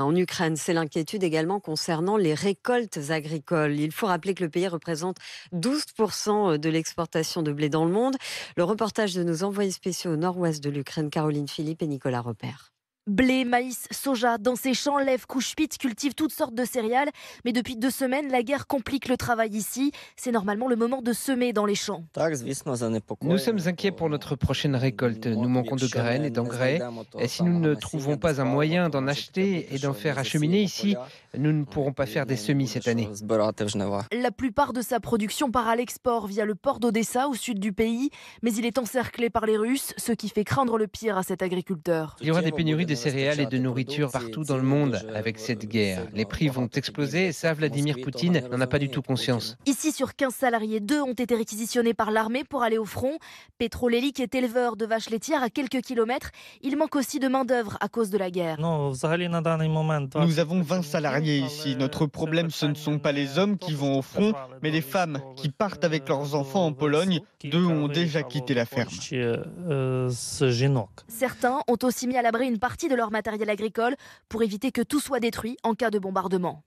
En Ukraine, c'est l'inquiétude également concernant les récoltes agricoles. Il faut rappeler que le pays représente 12% euh, de l'exportation de blé dans le monde. Le reportage de nos envoyés spéciaux au nord-ouest de l'Ukraine, Caroline Philippe et Nicolas Repère. Blé, maïs, soja, dans ces champs, lève, couche cultive toutes sortes de céréales. Mais depuis deux semaines, la guerre complique le travail ici. C'est normalement le moment de semer dans les champs. Nous sommes inquiets pour notre prochaine récolte. Nous manquons de graines et d'engrais. Et si nous ne trouvons pas un moyen d'en acheter et d'en faire acheminer ici, nous ne pourrons pas faire des semis cette année. La plupart de sa production part à l'export via le port d'Odessa au sud du pays. Mais il est encerclé par les Russes, ce qui fait craindre le pire à cet agriculteur. Il y aura des pénuries céréales et de nourriture partout dans le monde avec euh, cette guerre. Les prix vont exploser et ça, Vladimir Poutine n'en a pas du tout conscience. Ici, sur 15 salariés, deux ont été réquisitionnés par l'armée pour aller au front. Petro qui est éleveur de vaches laitières à quelques kilomètres, il manque aussi de main-d'œuvre à cause de la guerre. Nous avons 20 salariés ici. Notre problème, ce ne sont pas les euh, hommes qui vont au front, mais les femmes qui partent avec leurs enfants en Pologne. Deux ont déjà quitté la ferme. Euh, Certains ont aussi mis à l'abri une partie de leur matériel agricole pour éviter que tout soit détruit en cas de bombardement.